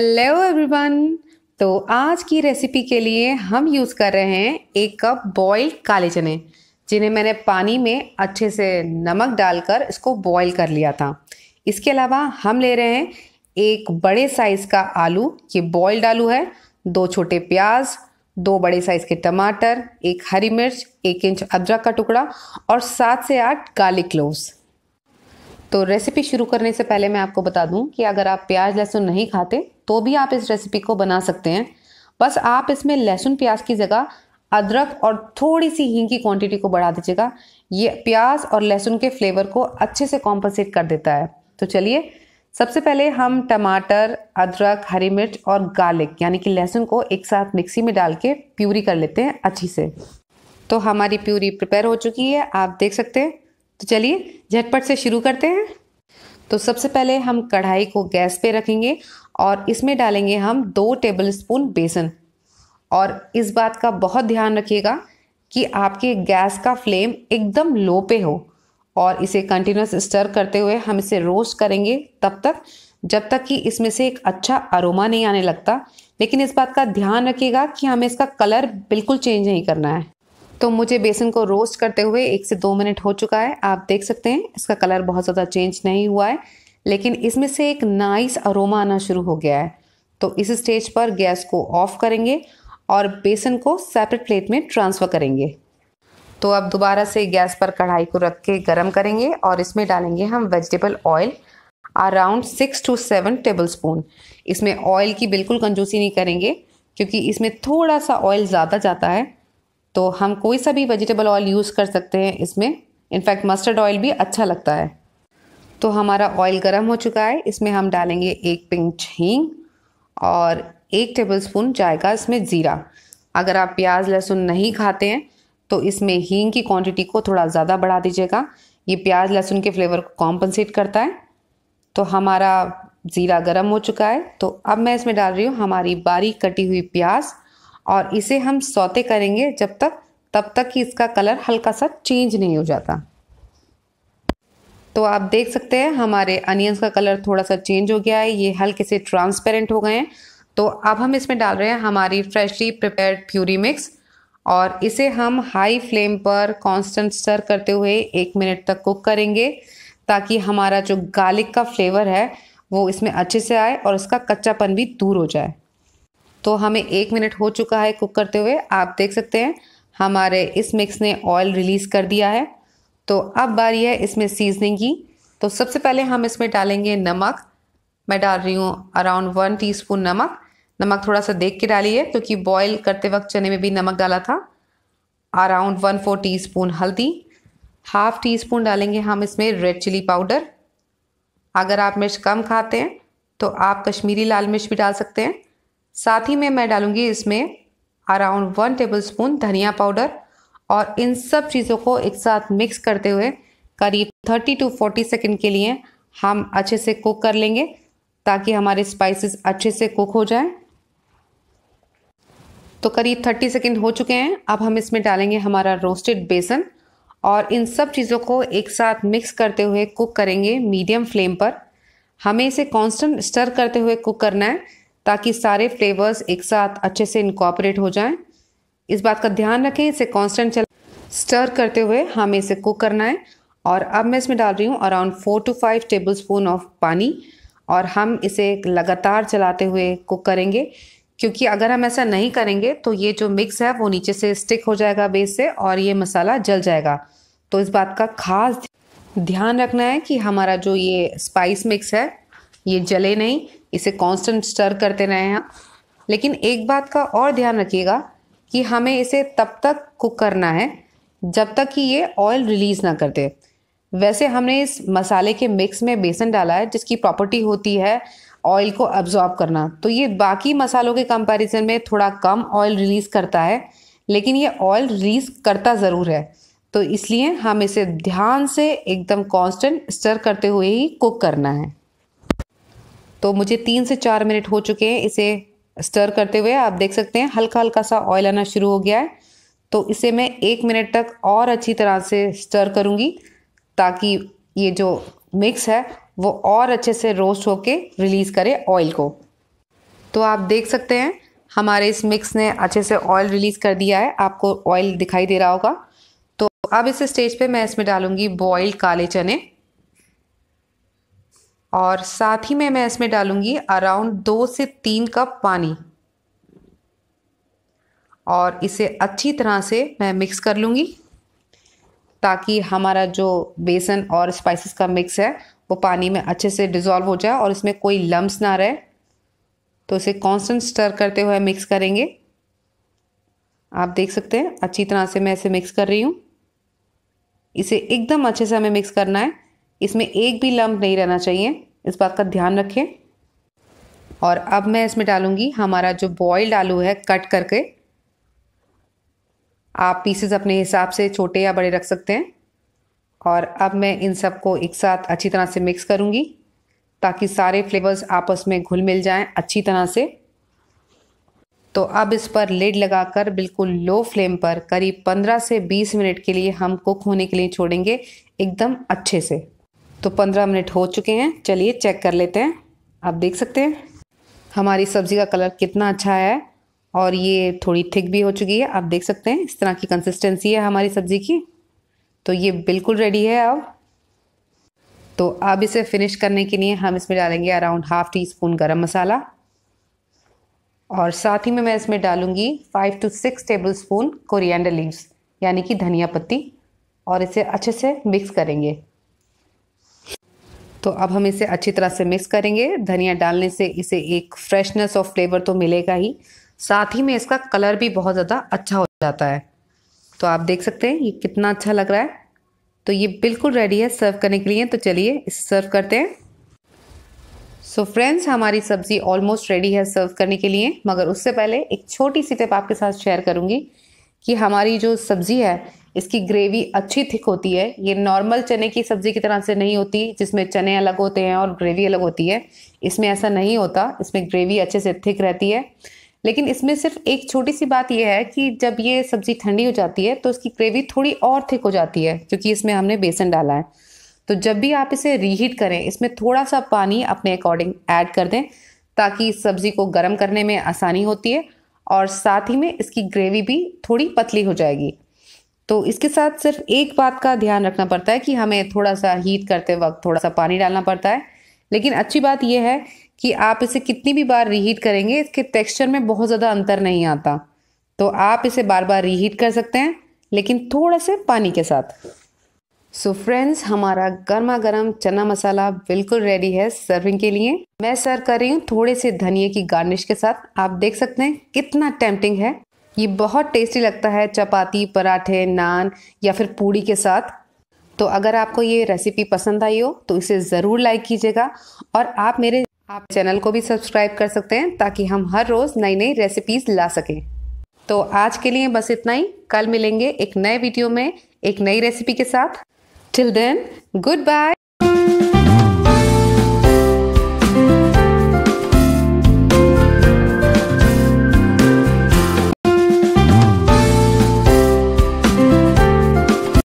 hello everyone तो आज की रेसिपी के लिए हम यूज़ कर रहे हैं एक कप बॉइल्ड काले चने जिन्हें मैंने पानी में अच्छे से नमक डालकर इसको बॉईल कर लिया था इसके अलावा हम ले रहे हैं एक बड़े साइज़ का आलू ये बॉइल्ड आलू है दो छोटे प्याज दो बड़े साइज़ के टमाटर एक हरी मिर्च एक इंच अदरक का टुकड़ा और सात से आठ गार्लिक क्लोव्स तो रेसिपी शुरू करने से पहले मैं आपको बता दूं कि अगर आप प्याज लहसुन नहीं खाते तो भी आप इस रेसिपी को बना सकते हैं बस आप इसमें लहसुन प्याज की जगह अदरक और थोड़ी सी हींग की क्वांटिटी को बढ़ा दीजिएगा ये प्याज और लहसुन के फ्लेवर को अच्छे से कॉम्पनसेट कर देता है तो चलिए सबसे पहले हम टमाटर अदरक हरी मिर्च और गार्लिक यानी कि लहसुन को एक साथ मिक्सी में डाल के प्यूरी कर लेते हैं अच्छी से तो हमारी प्यूरी प्रिपेयर हो चुकी है आप देख सकते हैं तो चलिए झटपट से शुरू करते हैं तो सबसे पहले हम कढ़ाई को गैस पे रखेंगे और इसमें डालेंगे हम दो टेबल स्पून बेसन और इस बात का बहुत ध्यान रखिएगा कि आपके गैस का फ्लेम एकदम लो पे हो और इसे कंटिन्यूस स्टर करते हुए हम इसे रोस्ट करेंगे तब तक जब तक कि इसमें से एक अच्छा अरोमा नहीं आने लगता लेकिन इस बात का ध्यान रखिएगा कि हमें इसका कलर बिल्कुल चेंज नहीं करना है तो मुझे बेसन को रोस्ट करते हुए एक से दो मिनट हो चुका है आप देख सकते हैं इसका कलर बहुत ज़्यादा चेंज नहीं हुआ है लेकिन इसमें से एक नाइस अरोमा आना शुरू हो गया है तो इस स्टेज पर गैस को ऑफ करेंगे और बेसन को सेपरेट प्लेट में ट्रांसफ़र करेंगे तो अब दोबारा से गैस पर कढ़ाई को रख के गर्म करेंगे और इसमें डालेंगे हम vegetable oil around six to seven tablespoon इसमें ऑयल की बिल्कुल कंजूसी नहीं करेंगे क्योंकि इसमें थोड़ा सा ऑयल ज़्यादा जाता है तो हम कोई सा भी वेजिटेबल ऑयल यूज़ कर सकते हैं इसमें इनफैक्ट मस्टर्ड ऑयल भी अच्छा लगता है तो हमारा ऑयल गर्म हो चुका है इसमें हम डालेंगे एक पिंच हींग और एक टेबलस्पून जाएगा इसमें ज़ीरा अगर आप प्याज लहसुन नहीं खाते हैं तो इसमें हींग की क्वांटिटी को थोड़ा ज़्यादा बढ़ा दीजिएगा ये प्याज लहसुन के फ्लेवर को कॉम्पनसेट करता है तो हमारा ज़ीरा गर्म हो चुका है तो अब मैं इसमें डाल रही हूँ हमारी बारीक कटी हुई प्याज और इसे हम सौते करेंगे जब तक तब तक कि इसका कलर हल्का सा चेंज नहीं हो जाता तो आप देख सकते हैं हमारे अनियंस का कलर थोड़ा सा चेंज हो गया है ये हल्के से ट्रांसपेरेंट हो गए हैं तो अब हम इसमें डाल रहे हैं हमारी फ्रेशली प्रिपेयर्ड प्यूरी मिक्स और इसे हम हाई फ्लेम पर कांस्टेंट स्टर करते हुए एक मिनट तक कुक करेंगे ताकि हमारा जो गार्लिक का फ्लेवर है वो इसमें अच्छे से आए और इसका कच्चापन भी दूर हो जाए तो हमें एक मिनट हो चुका है कुक करते हुए आप देख सकते हैं हमारे इस मिक्स ने ऑयल रिलीज़ कर दिया है तो अब बारी है इसमें सीजनिंग की तो सबसे पहले हम इसमें डालेंगे नमक मैं डाल रही हूँ अराउंड वन टीस्पून नमक नमक थोड़ा सा देख के डालिए क्योंकि बॉईल करते वक्त चने में भी नमक डाला था around one four teaspoon हल्दी हाफ टी स्पून डालेंगे हम इसमें रेड चिली पाउडर अगर आप मिर्च कम खाते हैं तो आप कश्मीरी लाल मिर्च भी डाल सकते हैं साथ ही में मैं डालूँगी इसमें अराउंड वन टेबल स्पून धनिया पाउडर और इन सब चीज़ों को एक साथ मिक्स करते हुए करीब थर्टी टू फोर्टी सेकेंड के लिए हम अच्छे से कुक कर लेंगे ताकि हमारे स्पाइसेस अच्छे से कुक हो जाएं तो करीब थर्टी सेकेंड हो चुके हैं अब हम इसमें डालेंगे हमारा रोस्टेड बेसन और इन सब चीज़ों को एक साथ मिक्स करते हुए कुक करेंगे मीडियम फ्लेम पर हमें इसे कांस्टेंट स्टर करते हुए कुक करना है ताकि सारे फ्लेवर्स एक साथ अच्छे से इनकॉपरेट हो जाएं इस बात का ध्यान रखें इसे कांस्टेंट चल स्टर करते हुए हमें इसे कुक करना है और अब मैं इसमें डाल रही हूँ around four to five tablespoon of पानी और हम इसे लगातार चलाते हुए कुक करेंगे क्योंकि अगर हम ऐसा नहीं करेंगे तो ये जो मिक्स है वो नीचे से स्टिक हो जाएगा बेस से और ये मसाला जल जाएगा तो इस बात का खास ध्यान रखना है कि हमारा जो ये स्पाइस मिक्स है ये जले नहीं इसे कांस्टेंट स्टर करते रहे हैं लेकिन एक बात का और ध्यान रखिएगा कि हमें इसे तब तक कुक करना है जब तक कि ये ऑयल रिलीज़ ना कर दे वैसे हमने इस मसाले के मिक्स में बेसन डाला है जिसकी प्रॉपर्टी होती है ऑयल को अब्जॉर्ब करना तो ये बाकी मसालों के कंपैरिजन में थोड़ा कम ऑयल रिलीज़ करता है लेकिन ये ऑयल रिलीज़ करता ज़रूर है तो इसलिए हम इसे ध्यान से एकदम कांस्टेंट स्टर करते हुए ही कुक करना है तो मुझे तीन से चार मिनट हो चुके हैं इसे स्टर करते हुए आप देख सकते हैं हल्का हल्का सा ऑयल आना शुरू हो गया है तो इसे मैं एक मिनट तक और अच्छी तरह से स्टर करूँगी ताकि ये जो मिक्स है वो और अच्छे से रोस्ट होके रिलीज़ करे ऑयल को तो आप देख सकते हैं हमारे इस मिक्स ने अच्छे से ऑयल रिलीज़ कर दिया है आपको ऑयल दिखाई दे रहा होगा तो अब इस स्टेज पे मैं इसमें डालूंगी बॉइल्ड काले चने और साथ ही में मैं इसमें डालूंगी अराउंड दो से तीन कप पानी और इसे अच्छी तरह से मैं मिक्स कर लूँगी ताकि हमारा जो बेसन और स्पाइसेस का मिक्स है वो पानी में अच्छे से डिज़ोल्व हो जाए और इसमें कोई लम्स ना रहे तो इसे कांस्टेंट स्टर करते हुए मिक्स करेंगे आप देख सकते हैं अच्छी तरह से मैं इसे मिक्स कर रही हूँ इसे एकदम अच्छे से हमें मिक्स करना है इसमें एक भी लम्ब नहीं रहना चाहिए इस बात का ध्यान रखें और अब मैं इसमें डालूँगी हमारा जो बॉयल्ड आलू है कट करके आप पीसेस अपने हिसाब से छोटे या बड़े रख सकते हैं और अब मैं इन सबको एक साथ अच्छी तरह से मिक्स करूँगी ताकि सारे फ्लेवर्स आपस में घुल मिल जाएं अच्छी तरह से तो अब इस पर लिड लगाकर बिल्कुल लो फ्लेम पर करीब 15 से 20 मिनट के लिए हम कुक होने के लिए छोड़ेंगे एकदम अच्छे से तो पंद्रह मिनट हो चुके हैं चलिए चेक कर लेते हैं आप देख सकते हैं हमारी सब्ज़ी का कलर कितना अच्छा है और ये थोड़ी थिक भी हो चुकी है आप देख सकते हैं इस तरह की कंसिस्टेंसी है हमारी सब्ज़ी की तो ये बिल्कुल रेडी है अब तो अब इसे फिनिश करने के लिए हम इसमें डालेंगे अराउंड हाफ़ टी स्पून गर्म मसाला और साथ ही में मैं इसमें डालूंगी five to six tablespoon coriander leaves यानी कि धनिया पत्ती और इसे अच्छे से मिक्स करेंगे तो अब हम इसे अच्छी तरह से मिक्स करेंगे धनिया डालने से इसे एक फ्रेशनेस और फ्लेवर तो मिलेगा ही साथ ही में इसका कलर भी बहुत ज़्यादा अच्छा हो जाता है तो आप देख सकते हैं ये कितना अच्छा लग रहा है तो ये बिल्कुल रेडी है सर्व करने के लिए तो चलिए इसे सर्व करते हैं सो so फ्रेंड्स हमारी सब्ज़ी ऑलमोस्ट रेडी है सर्व करने के लिए मगर उससे पहले एक छोटी सी टिप आपके साथ शेयर करूँगी कि हमारी जो सब्ज़ी है इसकी ग्रेवी अच्छी थिक होती है ये नॉर्मल चने की सब्ज़ी की तरह से नहीं होती जिसमें चने अलग होते हैं और ग्रेवी अलग होती है इसमें ऐसा नहीं होता इसमें ग्रेवी अच्छे से थिक रहती है लेकिन इसमें सिर्फ एक छोटी सी बात यह है कि जब ये सब्ज़ी ठंडी हो जाती है तो उसकी ग्रेवी थोड़ी और थिक हो जाती है क्योंकि इसमें हमने बेसन डाला है तो जब भी आप इसे रीहीट करें इसमें थोड़ा सा पानी अपने अकॉर्डिंग ऐड कर दें ताकि सब्ज़ी को गर्म करने में आसानी होती है और साथ ही में इसकी ग्रेवी भी थोड़ी पतली हो जाएगी तो इसके साथ सिर्फ एक बात का ध्यान रखना पड़ता है कि हमें थोड़ा सा हीट करते वक्त थोड़ा सा पानी डालना पड़ता है लेकिन अच्छी बात यह है कि आप इसे कितनी भी बार रीहीट करेंगे इसके टेक्सचर में बहुत ज़्यादा अंतर नहीं आता तो आप इसे बार बार रीहीट कर सकते हैं लेकिन थोड़ा से पानी के साथ सो so फ्रेंड्स हमारा गर्मा गर्म चना मसाला बिल्कुल रेडी है सर्विंग के लिए मैं सर्व कर रही हूँ थोड़े से धनिए की गार्निश के साथ आप देख सकते हैं कितना टेम्पटिंग है ये बहुत टेस्टी लगता है चपाती पराठे नान या फिर पूड़ी के साथ तो अगर आपको ये रेसिपी पसंद आई हो तो इसे ज़रूर लाइक कीजिएगा और आप मेरे आप चैनल को भी सब्सक्राइब कर सकते हैं ताकि हम हर रोज़ नई नई रेसिपीज़ ला सकें तो आज के लिए बस इतना ही कल मिलेंगे एक नए वीडियो में एक नई रेसिपी के साथ टिल देन गुड बाय